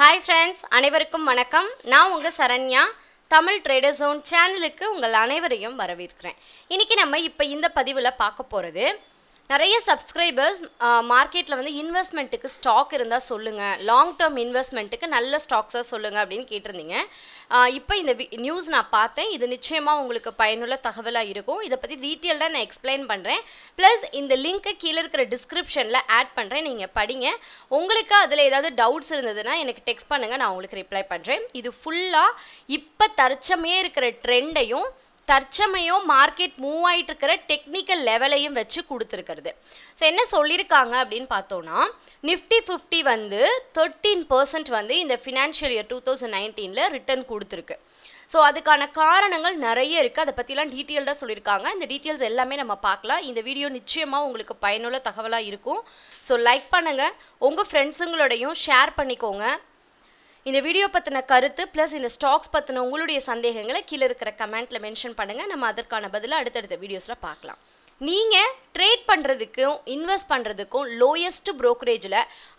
Hi friends அனைவருக்கும் வணக்கம் நான் உங்கள் சரண்யா தமிழ் ட்ரேடர் ஜோன் சேனலுக்கு உங்கள் அனைவரையும் வரவேற்கிறேன் இன்றைக்கி நம்ம இப்போ இந்த பதிவில் பார்க்க போகிறது நிறைய சப்ஸ்கிரைபர்ஸ் மார்க்கெட்டில் வந்து இன்வெஸ்ட்மெண்ட்டுக்கு ஸ்டாக் இருந்தால் சொல்லுங்கள் லாங் டேர்ம் இன்வெஸ்ட்மெண்ட்டுக்கு நல்ல ஸ்டாக்ஸாக சொல்லுங்கள் அப்படின்னு கேட்டிருந்தீங்க இப்போ இந்த நியூஸ் நான் பார்த்தேன் இது நிச்சயமாக உங்களுக்கு பயனுள்ள தகவலாக இருக்கும் இதை பற்றி டீட்டெயில்டாக நான் எக்ஸ்பிளைன் பண்ணுறேன் ப்ளஸ் இந்த லிங்க்கை கீழே இருக்கிற டிஸ்கிரிப்ஷனில் ஆட் பண்ணுறேன் நீங்கள் படிங்க உங்களுக்கு அதில் ஏதாவது டவுட்ஸ் இருந்ததுன்னா எனக்கு டெக்ஸ்ட் பண்ணுங்கள் நான் உங்களுக்கு ரிப்ளை பண்ணுறேன் இது ஃபுல்லாக இப்போ தற்சமையே இருக்கிற ட்ரெண்டையும் தற்சமயம் மார்க்கெட் மூவ் ஆகிட்டு இருக்கிற டெக்னிக்கல் லெவலையும் வச்சு கொடுத்துருக்கிறது ஸோ என்ன சொல்லியிருக்காங்க அப்படின்னு பார்த்தோன்னா நிஃப்டி ஃபிஃப்டி வந்து தேர்ட்டீன் பர்சன்ட் வந்து இந்த ஃபினான்ஷியல் இயர் டூ தௌசண்ட் நைன்டீனில் ரிட்டர்ன் கொடுத்துருக்கு ஸோ அதுக்கான காரணங்கள் நிறைய இருக்குது அதை பற்றிலாம் டீட்டெயில்டாக சொல்லியிருக்காங்க இந்த டீட்டெயில்ஸ் எல்லாமே நம்ம பார்க்கலாம் இந்த வீடியோ நிச்சயமாக உங்களுக்கு பயனுள்ள தகவலாக இருக்கும் ஸோ லைக் பண்ணுங்கள் உங்கள் ஃப்ரெண்ட்ஸுங்களோடையும் ஷேர் பண்ணிக்கோங்க இந்த வீடியோ பற்றின கருத்து ப்ளஸ் இந்த ஸ்டாக்ஸ் பற்றின உங்களுடைய சந்தேகங்களை கீழே இருக்கிற கமெண்ட்டில் மென்ஷன் பண்ணுங்கள் நம்ம அதற்கான பதிலாக அடுத்தடுத்த வீடியோஸில் பார்க்கலாம் நீங்கள் ட்ரேட் பண்ணுறதுக்கும் இன்வெஸ்ட் பண்ணுறதுக்கும் லோயஸ்ட் ப்ரோக்கரேஜில்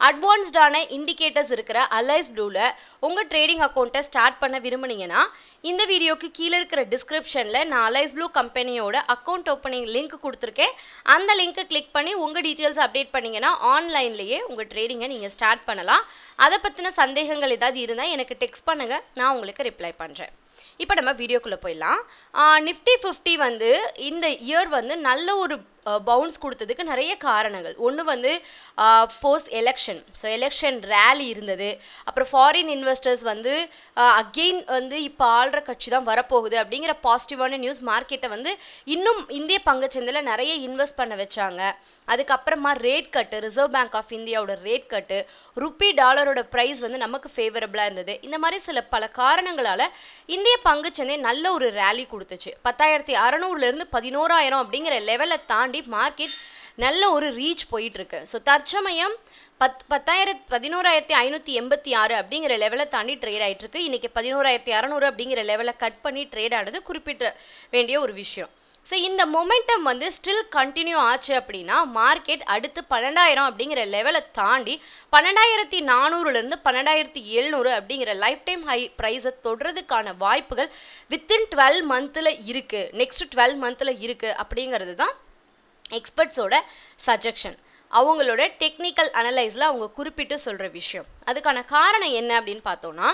அட்வான்ஸ்டான இண்டிகேட்டர்ஸ் இருக்கிற அலைஸ் ப்ளூவில் உங்கள் ட்ரேடிங் அக்கௌண்ட்டை ஸ்டார்ட் பண்ண விரும்புனீங்கன்னா இந்த வீடியோக்கு கீழே இருக்கிற டிஸ்கிரிப்ஷனில் நான் அலைஸ் ப்ளூ கம்பெனியோட அக்கௌண்ட் ஓப்பனிங் லிங்க் கொடுத்துருக்கேன் அந்த லிங்க்கை கிளிக் பண்ணி உங்கள் டீட்டெயில்ஸ் அப்டேட் பண்ணிங்கன்னா ஆன்லைன்லேயே உங்கள் ட்ரேடிங்கை நீங்கள் ஸ்டார்ட் பண்ணலாம் அதை பற்றின சந்தேகங்கள் ஏதாவது இருந்தால் எனக்கு டெக்ஸ்ட் பண்ணுங்கள் நான் உங்களுக்கு ரிப்ளை பண்ணுறேன் இப்போ நம்ம வீடியோக்குள்ளே போயிடலாம் நிஃப்டி ஃபிஃப்டி வந்து இந்த இயர் வந்து நல்ல ஒரு பவுன்ஸ் கொடுத்ததுக்கு நிறைய காரணங்கள் ஒன்று வந்து post election so election rally இருந்தது அப்புறம் ஃபாரின் இன்வெஸ்டர்ஸ் வந்து அகெயின் வந்து இப்போ ஆள்ற கட்சி தான் வரப்போகுது அப்படிங்கிற பாசிட்டிவான நியூஸ் மார்க்கெட்டை வந்து இன்னும் இந்திய பங்குச்சந்தையில் நிறைய இன்வெஸ்ட் பண்ண வச்சாங்க அதுக்கப்புறமா rate cut Reserve Bank of இந்தியாவோட ரேட் கட்டு ருப்பி டாலரோட ப்ரைஸ் வந்து நமக்கு ஃபேவரபுளாக இருந்தது இந்த மாதிரி சில பல காரணங்களால் இந்திய பங்குச்சந்தை நல்ல ஒரு ரேலி கொடுத்துச்சு பத்தாயிரத்தி அறநூறுலேருந்து பதினோராயிரம் அப்படிங்கிற லெவலை தான் தாண்டி மார்க்கெட் நல்ல ஒரு ரீச் போயிட்டுருக்கு ஸோ தற்சமயம் பத் பத்தாயிரத்து பதினோராயிரத்தி ஐநூற்றி எண்பத்தி ஆறு அப்படிங்கிற லெவலை தாண்டி ட்ரேட் ஆகிட்டுருக்கு இன்றைக்கி பதினோராயிரத்தி அறநூறு அப்படிங்கிற லெவலை கட் பண்ணி ட்ரேட் ஆனது குறிப்பிட்ட வேண்டிய ஒரு விஷயம் ஸோ இந்த மொமெண்டம் வந்து ஸ்டில் கண்டினியூ ஆச்சு அப்படின்னா மார்க்கெட் அடுத்து பன்னெண்டாயிரம் அப்படிங்கிற லெவலை தாண்டி பன்னெண்டாயிரத்தி நானூறுலேருந்து பன்னெண்டாயிரத்தி எழுநூறு அப்படிங்கிற லைஃப் டைம் ஹை ப்ரைஸை தொடுறதுக்கான வாய்ப்புகள் வித்தின் டுவெல் மந்தில் இருக்குது நெக்ஸ்ட் டுவெல் மந்தில் இருக்குது அப்படிங்கிறது தான் எக்ஸ்பர்ட்ஸோட சஜஷன் அவங்களோட டெக்னிக்கல் அனலைஸில் அவங்க குறிப்பிட்டு சொல்கிற விஷயம் அதுக்கான காரணம் என்ன அப்படின்னு பார்த்தோன்னா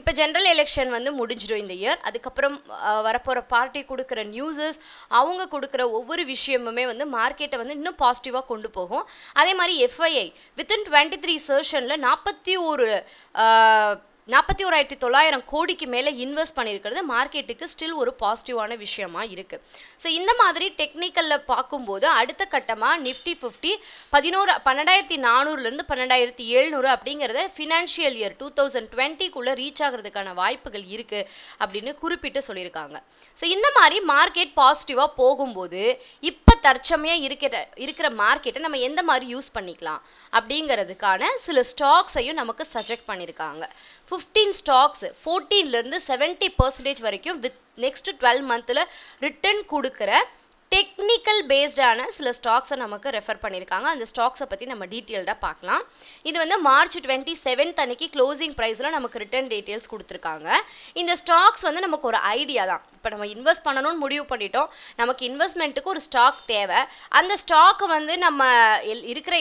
இப்போ ஜென்ரல் எலெக்ஷன் வந்து முடிஞ்சிடும் இந்த இயர் அதுக்கப்புறம் வரப்போகிற பார்ட்டி கொடுக்குற நியூஸஸ் அவங்க கொடுக்குற ஒவ்வொரு விஷயமுமே வந்து மார்க்கெட்டை வந்து இன்னும் பாசிட்டிவாக கொண்டு போகும் அதே மாதிரி எஃப்ஐஐ வித்தின் டுவெண்ட்டி த்ரீ சர்ஷனில் நாற்பத்தி ஒரு நாற்பத்தி ஓராயிரத்தி தொள்ளாயிரம் கோடிக்கு மேலே இன்வெஸ்ட் பண்ணியிருக்கிறது மார்க்கெட்டுக்கு ஸ்டில் ஒரு பாசிட்டிவான விஷயமா இருக்குது ஸோ இந்த மாதிரி டெக்னிக்கலில் பார்க்கும்போது அடுத்த கட்டமாக நிஃப்டி ஃபிஃப்டி பதினோரு பன்னெண்டாயிரத்தி நானூறுலேருந்து பன்னெண்டாயிரத்தி எழுநூறு அப்படிங்கிறத ஃபினான்ஷியல் இயர் டூ தௌசண்ட் டுவெண்ட்டிக்குள்ளே ரீச் ஆகிறதுக்கான வாய்ப்புகள் இருக்குது அப்படின்னு குறிப்பிட்டு சொல்லியிருக்காங்க ஸோ இந்த மாதிரி மார்க்கெட் பாசிட்டிவாக போகும்போது இப்போ தற்சமையாக இருக்கிற இருக்கிற மார்க்கெட்டை நம்ம எந்த மாதிரி யூஸ் பண்ணிக்கலாம் அப்படிங்கிறதுக்கான சில ஸ்டாக்ஸையும் நமக்கு சஜெக்ட் பண்ணியிருக்காங்க ஃபிஃப்டீன் ஸ்டாக்ஸ் ஃபோர்டீன்லேருந்து செவன்ட்டி பர்சன்டேஜ் வரைக்கும் வித் நெக்ஸ்ட் டுவெல் மந்தில் ரிட்டர்ன் கொடுக்குற டெக்னிக்கல் பேஸ்டான சில ஸ்டாக்ஸை நமக்கு ரெஃபர் பண்ணியிருக்காங்க அந்த ஸ்டாக்ஸை பற்றி நம்ம டீட்டெயில்டாக பார்க்கலாம் இது வந்து மார்ச் டுவெண்ட்டி செவன்த் அன்னைக்கு க்ளோசிங் ப்ரைஸில் நமக்கு ரிட்டர்ன் டீட்டெயில்ஸ் கொடுத்துருக்காங்க இந்த ஸ்டாக்ஸ் வந்து நமக்கு ஒரு ஐடியா தான் இப்போ நம்ம இன்வெஸ்ட் பண்ணணும்னு முடிவு பண்ணிட்டோம் நமக்கு இன்வெஸ்ட்மெண்ட்டுக்கு ஒரு ஸ்டாக் தேவை அந்த ஸ்டாக் வந்து நம்ம இருக்கிற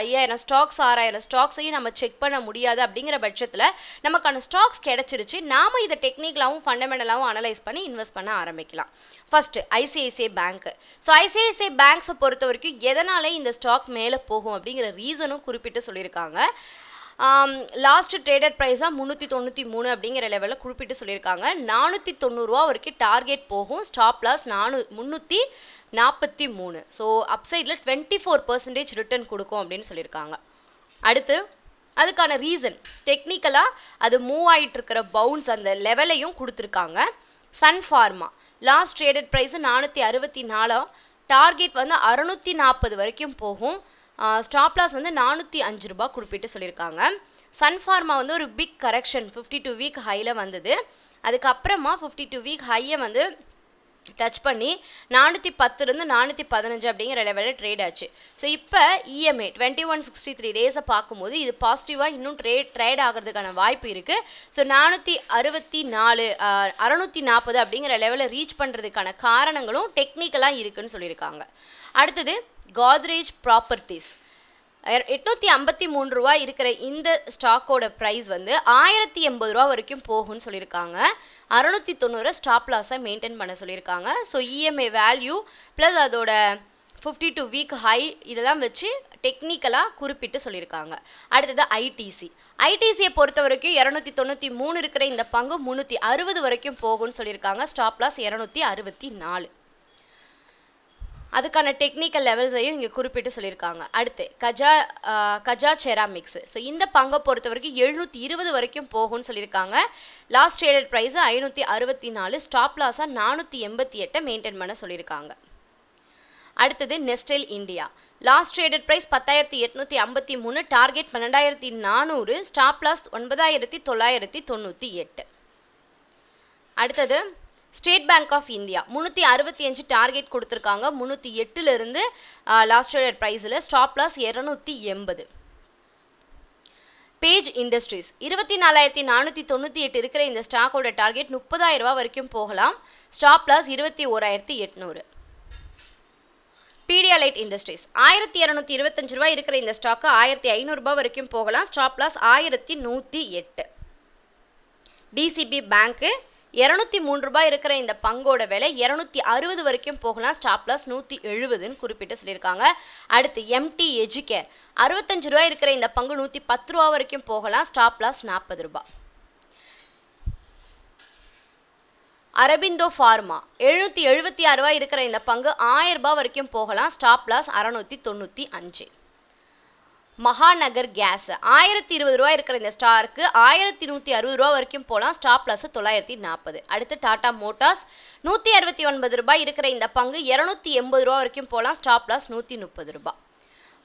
ஐயாயிரம் ஸ்டாக்ஸ் ஆறாயிரம் ஸ்டாக்ஸையும் நம்ம செக் பண்ண முடியாது அப்படிங்கிற பட்சத்தில் நமக்கான ஸ்டாக்ஸ் கிடச்சிருச்சு நாம் இதை டெக்னிக்கலாகவும் ஃபண்டமெண்டலாகவும் அனலைஸ் பண்ணி இன்வெஸ்ட் பண்ண ஆரம்பிக்கலாம் first ICICI Bank so ICICI பேங்க்ஸை பொறுத்த வரைக்கும் எதனாலே இந்த ஸ்டாக் மேலே போகும் அப்படிங்கிற ரீசனும் குறிப்பிட்டு சொல்லியிருக்காங்க லாஸ்ட் ட்ரேடட் ப்ரைஸாக முந்நூற்றி தொண்ணூற்றி மூணு அப்படிங்கிற லெவலில் குறிப்பிட்டு சொல்லியிருக்காங்க நானூற்றி தொண்ணூறுரூவா வரைக்கும் டார்கெட் போகும் ஸ்டாப் லாஸ் நானூ முந்நூற்றி நாற்பத்தி மூணு ஸோ அப்சைடில் டுவெண்ட்டி ஃபோர் பர்சன்டேஜ் ரிட்டர்ன் கொடுக்கும் அப்படின்னு சொல்லியிருக்காங்க அடுத்து அதுக்கான ரீசன் டெக்னிக்கலாக அது மூவ் ஆகிட்டு இருக்கிற பவுன்ஸ் அந்த லெவலையும் கொடுத்துருக்காங்க Sun Pharma last traded price நானூற்றி அறுபத்தி நாலாம் டார்கெட் வந்து அறுநூற்றி நாற்பது வரைக்கும் போகும் ஸ்டாப் லாஸ் வந்து நானூற்றி அஞ்சு ரூபா குறிப்பிட்டு சொல்லியிருக்காங்க சன்ஃபார்மா வந்து ஒரு big correction fifty two week ஹையில் வந்தது அதுக்கப்புறமா ஃபிஃப்டி டூ வீக் ஹையை வந்து டச் பண்ணி நானூற்றி பத்துலேருந்து நானூற்றி பதினஞ்சு அப்படிங்கிற லெவலில் ட்ரேட் ஆச்சு ஸோ இப்போ EMA twenty one sixty three டேஸை பார்க்கும்போது இது பாசிட்டிவாக இன்னும் ட்ரேட் ட்ரேட் ஆகிறதுக்கான வாய்ப்பு இருக்குது ஸோ நானூற்றி அறுபத்தி நாலு அறநூற்றி நாற்பது அப்படிங்கிற லெவலில் ரீச் பண்ணுறதுக்கான காரணங்களும் டெக்னிக்கலாக இருக்குதுன்னு சொல்லியிருக்காங்க அடுத்தது காத்ரேஜ் ப்ராப்பர்ட்டிஸ் எட்நூற்றி ஐம்பத்தி மூணு ரூபா இருக்கிற இந்த ஸ்டாக்கோட ப்ரைஸ் வந்து ஆயிரத்தி எண்பது ரூபா வரைக்கும் போகும்னு சொல்லியிருக்காங்க அறநூற்றி தொண்ணூறு ஸ்டாப் லாஸை மெயின்டைன் பண்ண சொல்லியிருக்காங்க ஸோ இஎம்ஐ வேல்யூ ப்ளஸ் அதோட ஃபிஃப்டி டூ வீக் ஹை இதெல்லாம் வச்சு டெக்னிக்கலாக குறிப்பிட்டு சொல்லியிருக்காங்க அடுத்தது ஐடிசி ஐடிசியை பொறுத்த வரைக்கும் இரநூத்தி தொண்ணூற்றி மூணு இருக்கிற இந்த பங்கு முந்நூற்றி அறுபது வரைக்கும் போகும்னு சொல்லியிருக்காங்க ஸ்டாப் லாஸ் இரநூத்தி அறுபத்தி நாலு அதுக்கான டெக்னிக்கல் லெவல்ஸையும் இங்கே குறிப்பிட்டு சொல்லியிருக்காங்க அடுத்து கஜா கஜா செராமிக்ஸ் ஸோ இந்த பங்கை பொறுத்த வரைக்கும் எழுநூற்றி இருபது வரைக்கும் போகும்னு சொல்லியிருக்காங்க லாஸ்ட் ட்ரேடட் ப்ரைஸ் ஐநூற்றி அறுபத்தி நாலு ஸ்டாப் லாஸாக நானூற்றி எண்பத்தி எட்டை மெயின்டைன் பண்ண சொல்லியிருக்காங்க அடுத்தது Nestle India last traded price பத்தாயிரத்தி எட்நூற்றி ஐம்பத்தி மூணு டார்கெட் பன்னெண்டாயிரத்தி நானூறு ஸ்டாப் லாஸ் ஒன்பதாயிரத்தி தொள்ளாயிரத்தி தொண்ணூற்றி எட்டு அடுத்தது ஸ்டேட் பேங்க் ஆஃப் இந்தியா முந்நூற்றி அறுபத்தி அஞ்சு டார்கெட் கொடுத்துருக்காங்க முந்நூற்றி எட்டுலேருந்து லாஸ்ட் ரேட் ப்ரைஸில் ஸ்டாப் லாஸ் இரநூத்தி எண்பது பேஜ் இண்டஸ்ட்ரீஸ் இருபத்தி நாலாயிரத்தி நானூற்றி தொண்ணூற்றி எட்டு இருக்கிற இந்த ஸ்டாக்கோட டார்கெட் முப்பதாயிரம் ரூபா வரைக்கும் போகலாம் ஸ்டாப் லாஸ் இருபத்தி ஓராயிரத்தி எட்நூறு பீடியாலைட் இண்டஸ்ட்ரீஸ் ஆயிரத்தி இரநூத்தி இருபத்தஞ்சு ரூபா இருக்கிற இந்த ஸ்டாக்கு ஆயிரத்தி ஐநூறுரூபா வரைக்கும் போகலாம் ஸ்டாப் லாஸ் ஆயிரத்தி நூற்றி எட்டு டிசிபி பேங்க்கு இரநூத்தி மூன்று ரூபாய் இருக்கிற இந்த பங்கோட விலை இரநூத்தி அறுபது வரைக்கும் போகலாம் ஸ்டாப் நூற்றி எழுபதுன்னு குறிப்பிட்டு சொல்லியிருக்காங்க அடுத்து எம்டி எஜுகேர் அறுபத்தஞ்சு ரூபாய் இருக்கிற இந்த பங்கு நூற்றி பத்து ரூபா வரைக்கும் போகலாம் ஸ்டாப் நாற்பது ரூபாய் அரபிந்தோ ஃபார்மா எழுநூற்றி எழுபத்தி ஆறு ரூபாய் இருக்கிற இந்த பங்கு ஆயிரம் ரூபாய் வரைக்கும் போகலாம் ஸ்டாப் அறநூற்றி தொண்ணூற்றி அஞ்சு மகாநகர் கேஸ் ஆயிரத்தி இருபது ரூபா இருக்கிற இந்த ஸ்டாருக்கு ஆயிரத்தி நூற்றி அறுபது ரூபா வரைக்கும் போகலாம் ஸ்டாப் லாஸ் தொள்ளாயிரத்தி நாற்பது அடுத்து டாடா மோட்டார்ஸ் நூற்றி அறுபத்தி ஒன்பது ரூபாய் இருக்கிற இந்த பங்கு இரநூத்தி எண்பது ரூபா வரைக்கும் போகலாம் ஸ்டாப் லாஸ் நூற்றி முப்பது ரூபாய்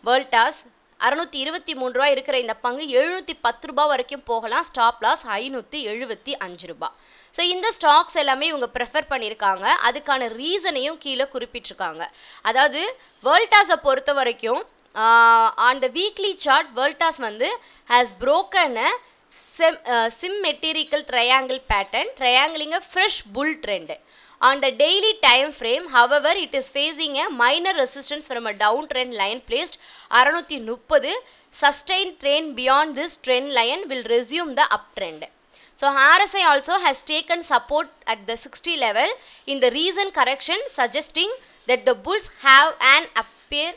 வேர்ல்டாஸ் அறுநூற்றி இருபத்தி மூணு ரூபா இருக்கிற இந்த பங்கு எழுநூற்றி பத்து ரூபா வரைக்கும் போகலாம் ஸ்டாப் லாஸ் ஐநூற்றி எழுபத்தி அஞ்சு ரூபாய் ஸோ இந்த ஸ்டாக்ஸ் எல்லாமே இவங்க ப்ரெஃபர் பண்ணியிருக்காங்க அதுக்கான ரீசனையும் கீழே குறிப்பிட்டிருக்காங்க அதாவது வேர்ல்டாஸை பொறுத்த வரைக்கும் Uh, on the weekly chart, வேர்ல்டாஸ் வந்து has broken a uh, symmetrical triangle pattern triangling a fresh bull trend. On the daily time frame, however, it is facing a minor resistance from a downtrend line placed Aranuti 630. Sustained trend beyond this trend line will resume the uptrend. So RSI also has taken support at the 60 level in the recent correction suggesting that the bulls have an appear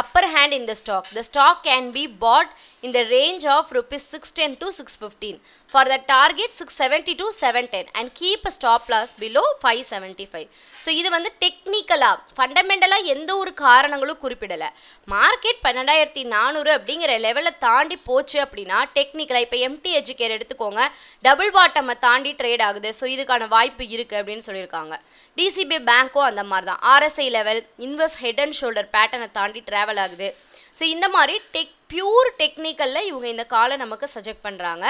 upper hand in upper hand in the stock. The stock can be bought in the range of rupees 610 to 615. For the target 670 to 710 and stop a below five below five so இது வந்து டெக்னிக்கலாக ஃபண்டமெண்டலாக எந்த ஒரு காரணங்களும் குறிப்பிடலை market பன்னெண்டாயிரத்தி நானூறு அப்படிங்கிற லெவலை தாண்டி போச்சு அப்படின்னா டெக்னிக்கலாக இப்போ எம்டி எஜுகேர் எடுத்துக்கோங்க டபுள் பாட்டமை தாண்டி ட்ரேட் ஆகுது ஸோ இதுக்கான வாய்ப்பு இருக்குது அப்படின்னு சொல்லியிருக்காங்க டிசிபி பேங்க்கும் அந்த மாதிரி தான் RSI level inverse head and shoulder பேட்டர்னை தாண்டி ட்ராவல் ஆகுது ஸோ இந்த மாதிரி டெக் பியூர் டெக்னிக்கலில் இவங்க இந்த காலை நமக்கு சஜெக்ட் பண்ணுறாங்க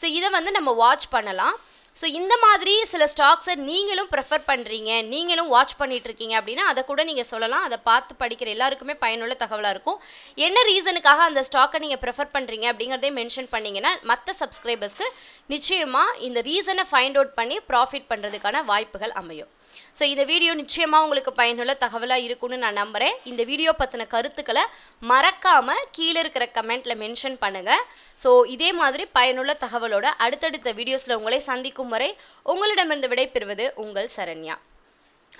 ஸோ இதை வந்து நம்ம வாட்ச் பண்ணலாம் ஸோ இந்த மாதிரி சில ஸ்டாக்ஸை நீங்களும் ப்ரெஃபர் பண்ணுறீங்க நீங்களும் வாட்ச் பண்ணிகிட்ருக்கீங்க அப்படின்னா அதை கூட நீங்கள் சொல்லலாம் அதை பார்த்து படிக்கிற எல்லாருக்குமே பயனுள்ள தகவலாக இருக்கும் என்ன ரீசனுக்காக அந்த ஸ்டாக்கை நீங்கள் ப்ரெஃபர் பண்ணுறீங்க அப்படிங்கிறதையும் மென்ஷன் பண்ணிங்கன்னா மற்ற சப்ஸ்கிரைபர்ஸ்க்கு நிச்சயமாக இந்த ரீசனை ஃபைண்ட் அவுட் பண்ணி ப்ராஃபிட் பண்ணுறதுக்கான வாய்ப்புகள் அமையும் ஸோ இந்த வீடியோ நிச்சயமாக உங்களுக்கு பயனுள்ள தகவலாக இருக்கும்னு நான் நம்புகிறேன் இந்த வீடியோ பற்றின கருத்துக்களை மறக்காமல் கீழே இருக்கிற கமெண்ட்டில் மென்ஷன் பண்ணுங்கள் ஸோ இதே மாதிரி பயனுள்ள தகவலோட அடுத்தடுத்த வீடியோஸில் உங்களை சந்திக்கும் முறை உங்களிடமிருந்து விடைபெறுவது உங்கள் சரண்யா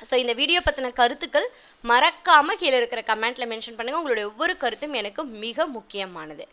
ஸோ இந்த வீடியோ பற்றின கருத்துக்கள் மறக்காமல் கீழே இருக்கிற கமெண்ட்டில் மென்ஷன் பண்ணுங்கள் உங்களுடைய ஒவ்வொரு கருத்தும் எனக்கு மிக முக்கியமானது